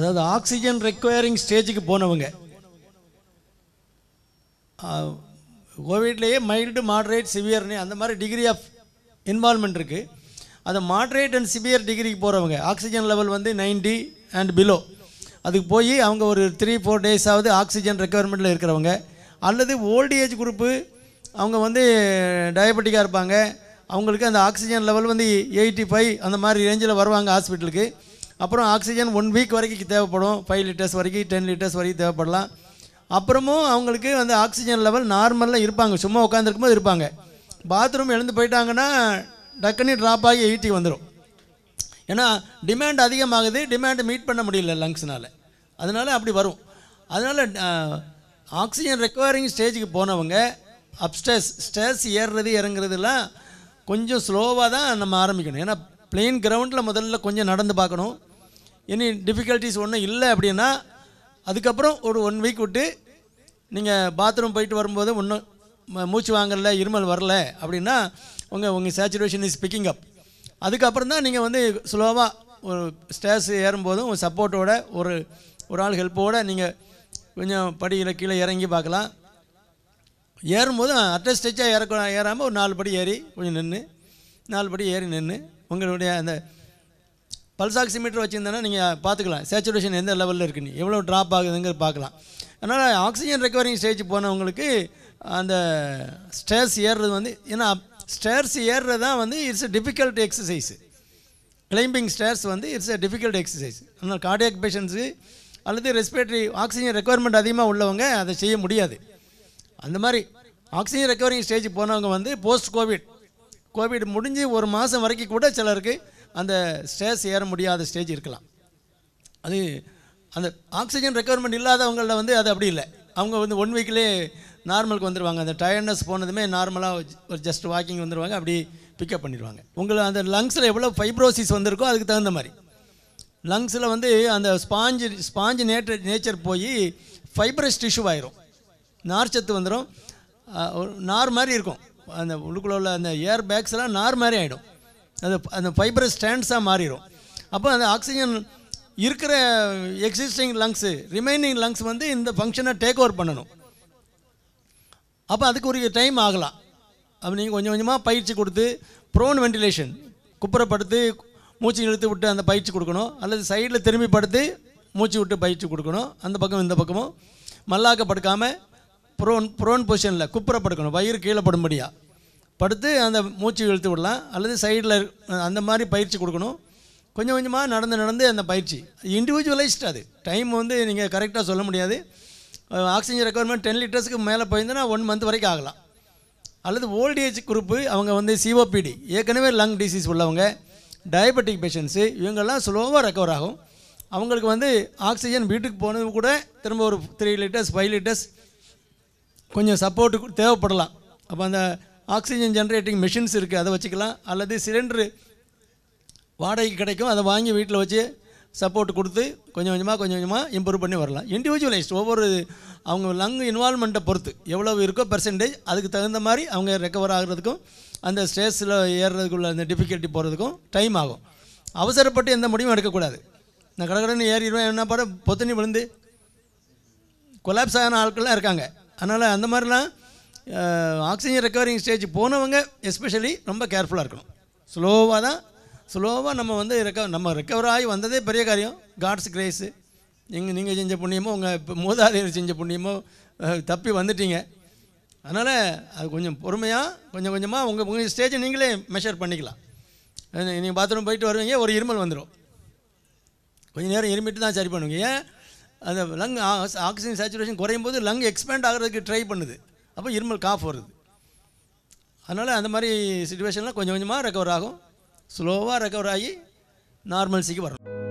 அதாவது oxygen requiring ஸ்டேஜுக்கு போனவங்க கோவிட்லேயே மைல்டு மாட்ரேட் சிவியர்னு அந்த மாதிரி டிகிரி ஆஃப் இன்வால்மெண்ட் இருக்குது அதை மாட்ரேட் அண்ட் சிவியர் டிகிரிக்கு போகிறவங்க ஆக்சிஜன் லெவல் வந்து நைன்டி அண்ட் பிலோ அதுக்கு போய் அவங்க ஒரு த்ரீ ஃபோர் டேஸாவது ஆக்சிஜன் ரெக்குவயர்மெண்ட்டில் இருக்கிறவங்க அல்லது ஓல்டு ஏஜ் குரூப்பு அவங்க வந்து டயபெட்டிக்காக இருப்பாங்க அவங்களுக்கு அந்த ஆக்சிஜன் லெவல் வந்து எயிட்டி ஃபைவ் அந்த மாதிரி ரேஞ்சில் வருவாங்க ஹாஸ்பிட்டலுக்கு அப்புறம் ஆக்சிஜன் ஒன் வீக் வரைக்கும் தேவைப்படும் ஃபைவ் லிட்டர்ஸ் வரைக்கும் டென் லிட்டர்ஸ் வரைக்கும் தேவைப்படலாம் அப்புறமும் அவங்களுக்கு வந்து ஆக்சிஜன் லெவல் நார்மலில் இருப்பாங்க சும்மா உட்காந்துருக்கும் போது இருப்பாங்க பாத்ரூம் எழுந்து போயிட்டாங்கன்னா டக்குன்னு ட்ராப் ஆகி எயிட்டி வந்துடும் ஏன்னா டிமாண்ட் அதிகமாகுது டிமாண்டை மீட் பண்ண முடியல லங்ஸ்னால் அதனால் அப்படி வரும் அதனால் ஆக்சிஜன் ரெக்குவயரிங் ஸ்டேஜுக்கு போனவங்க அப்ஸ்டேஸ் ஸ்டேஸ் ஏறுறது இறங்குறதுலாம் கொஞ்சம் ஸ்லோவாக தான் நம்ம ஆரம்பிக்கணும் ஏன்னா பிளெயின் கிரவுண்டில் முதல்ல கொஞ்சம் நடந்து பார்க்கணும் எனி டிஃபிகல்ட்டிஸ் ஒன்றும் இல்லை அப்படின்னா அதுக்கப்புறம் ஒரு ஒன் வீக் விட்டு நீங்கள் பாத்ரூம் போயிட்டு வரும்போது ஒன்றும் மூச்சு வாங்கல இருமல் வரல அப்படின்னா உங்கள் உங்கள் சேச்சுரேஷன் இஸ் பிக்கிங் அப் அதுக்கப்புறம் தான் நீங்கள் வந்து ஸ்லோவாக ஒரு ஸ்டேஸ் ஏறும்போதும் ஒரு சப்போர்ட்டோட ஒரு ஒரு ஆள் ஹெல்ப்போடு நீங்கள் கொஞ்சம் படியில் கீழே இறங்கி பார்க்கலாம் ஏறும்போது அட்ட ஸ்டெச்சாக ஏற ஏறாமல் ஒரு நாலு படி ஏறி கொஞ்சம் நின்று நாலு படி ஏறி நின்று உங்களுடைய அந்த பல்ஸ் ஆக்சிமீட்டர் வச்சுருந்தேன்னா நீங்கள் பார்த்துக்கலாம் சேச்சுரேஷன் எந்த லெவலில் இருக்குன்னு எவ்வளோ ட்ராப் ஆகுதுங்கிற பார்க்கலாம் அதனால் ஆக்சிஜன் ரெக்கவரிங் ஸ்டேஜ் போனவங்களுக்கு அந்த ஸ்டேர்ஸ் ஏறுறது வந்து ஏன்னா ஸ்டேர்ஸ் ஏறுறது தான் வந்து it's a difficult exercise climbing stairs வந்து இட்ஸ் எ டிஃபிகல்ட் எக்ஸசைஸ் அதனால் கார்டியாக் பேஷண்ட்ஸு அல்லது ரெஸ்பிரேட்டரி ஆக்சிஜன் ரெக்குவயர்மெண்ட் அதிகமாக உள்ளவங்க அதை செய்ய முடியாது அந்த மாதிரி ஆக்சிஜன் ரெக்கவரிங் ஸ்டேஜ் போனவங்க வந்து போஸ்ட் கோவிட் கோவிட் முடிஞ்சு ஒரு மாதம் வரைக்கும் கூட சிலருக்கு அந்த ஸ்டேஜ் ஏற முடியாத ஸ்டேஜ் இருக்கலாம் அது அந்த ஆக்சிஜன் ரெக்கொயர்மெண்ட் இல்லாதவங்களில் வந்து அது அப்படி இல்லை அவங்க வந்து ஒன் வீக்லேயே நார்மலுக்கு வந்துடுவாங்க அந்த டயர்னஸ் போனதுமே நார்மலாக ஒரு ஜஸ்ட் வாக்கிங் வந்துடுவாங்க அப்படி பிக்கப் பண்ணிடுவாங்க உங்களை அந்த லங்ஸில் எவ்வளோ ஃபைப்ரோசிஸ் வந்திருக்கோ அதுக்கு தகுந்த மாதிரி லங்ஸில் வந்து அந்த ஸ்பாஞ்சு ஸ்பாஞ்சு நேட்டர் நேச்சர் போய் ஃபைப்ரஸ் டிஷ்யூ ஆயிரும் சத்து வந்துடும் நார் மாதிரி இருக்கும் அந்த உள்ளுக்குள்ள உள்ள அந்த ஏர் பேக்ஸ்லாம் நார் மாதிரி ஆகிடும் அது அந்த ஃபைப்ரஸ் ஸ்டாண்ட்ஸாக மாறிடும் அப்போ அந்த ஆக்சிஜன் இருக்கிற எக்ஸிஸ்டிங் லங்ஸு ரிமைனிங் லங்ஸ் வந்து இந்த ஃபங்க்ஷனை டேக் ஓவர் பண்ணணும் அப்போ அதுக்கு ஒரு டைம் ஆகலாம் அப்போ நீங்கள் கொஞ்சம் கொஞ்சமாக பயிற்சி கொடுத்து ப்ரோன் வெண்டிலேஷன் குப்புறப்படுத்து மூச்சு இழுத்து விட்டு அந்த பயிற்சி கொடுக்கணும் அல்லது சைடில் திரும்பி படுத்து மூச்சு விட்டு பயிற்சி கொடுக்கணும் அந்த பக்கம் இந்த பக்கமும் மல்லாக்க படுக்காமல் ப்ரோன் ப்ரோன் பொசிஷனில் குப்புறப்படுக்கணும் படுக்கணும் வயிறு கீழே படும்படியாக படுத்து அந்த மூச்சு இழுத்து விடலாம் அல்லது சைடில் அந்த மாதிரி பயிற்சி கொடுக்கணும் கொஞ்சம் கொஞ்சமாக நடந்து நடந்து அந்த பயிற்சி இண்டிவிஜுவலைஸ்ட் அது டைம் வந்து நீங்கள் கரெக்டாக சொல்ல முடியாது ஆக்சிஜன் ரெக்குவயர்மெண்ட் டென் லிட்டர்ஸ்க்கு மேலே போயிருந்தனா ஒன் மந்த் வரைக்கும் ஆகலாம் அல்லது ஓல்டேஜ் குரூப்பு அவங்க வந்து சிஓபிடி ஏற்கனவே லங் டிசீஸ் உள்ளவங்க டயபெட்டிக் பேஷண்ட்ஸு இவங்கெல்லாம் ஸ்லோவாக ரெக்கவர் ஆகும் அவங்களுக்கு வந்து ஆக்சிஜன் வீட்டுக்கு போனது கூட திரும்ப ஒரு த்ரீ லிட்டர்ஸ் ஃபைவ் லிட்டர்ஸ் கொஞ்சம் சப்போர்ட்டு தேவைப்படலாம் அப்போ அந்த ஆக்சிஜன் ஜென்ரேட்டிங் மிஷின்ஸ் இருக்குது அதை வச்சுக்கலாம் அல்லது சிலிண்டரு வாடகைக்கு கிடைக்கும் அதை வாங்கி வீட்டில் வச்சு சப்போர்ட் கொடுத்து கொஞ்சம் கொஞ்சமாக கொஞ்சம் கொஞ்சமாக இம்ப்ரூவ் பண்ணி வரலாம் இண்டிவிஜுவலைஸ்ட் ஒவ்வொரு அவங்க லங் இன்வால்மெண்ட்டை பொறுத்து எவ்வளவு இருக்கோ பெர்சன்டேஜ் அதுக்கு தகுந்த மாதிரி அவங்க ரெக்கவர் ஆகிறதுக்கும் அந்த ஸ்டேஸில் ஏறுறதுக்குள்ள அந்த டிஃபிகல்ட்டி போகிறதுக்கும் டைம் ஆகும் அவசரப்பட்டு எந்த முடிவும் எடுக்கக்கூடாது நான் கடற்கடன் ஏறிடுவேன் என்ன பாட பொத்தனி விழுந்து கொலாப்ஸ் ஆகின ஆட்கள்லாம் இருக்காங்க அதனால் அந்த மாதிரிலாம் ஆக்சிஜன் ரெக்கவரிங் ஸ்டேஜ் போனவங்க எஸ்பெஷலி ரொம்ப கேர்ஃபுல்லாக இருக்கணும் ஸ்லோவாக தான் ஸ்லோவாக நம்ம வந்து ரெக்க நம்ம ரெக்கவர் ஆகி வந்ததே பெரிய காரியம் காட்ஸ் கிரேஸு நீங்கள் நீங்கள் செஞ்ச புண்ணியமோ உங்கள் இப்போ மூதாதையர் செஞ்ச புண்ணியமோ தப்பி வந்துட்டீங்க அதனால் அது கொஞ்சம் பொறுமையாக கொஞ்சம் கொஞ்சமாக உங்கள் உங்கள் ஸ்டேஜை நீங்களே மெஷர் பண்ணிக்கலாம் நீங்கள் பாத்ரூம் போயிட்டு வருவீங்க ஒரு இருமல் வந்துடும் கொஞ்சம் நேரம் இருமிட்டு தான் சரி பண்ணுவீங்க ஏன் அந்த லங் ஆக்சிஜன் சேச்சுரேஷன் குறையும் போது லங் எக்ஸ்பேண்ட் ஆகிறதுக்கு ட்ரை பண்ணுது அப்போ இருமல் காஃப் வருது அதனால் அந்த மாதிரி சுச்சுவேஷன்லாம் கொஞ்சம் கொஞ்சமாக ரெக்கவர் ஆகும் ஸ்லோவாக ரெக்கவர் ஆகி நார்மல்சிக்கு வரணும்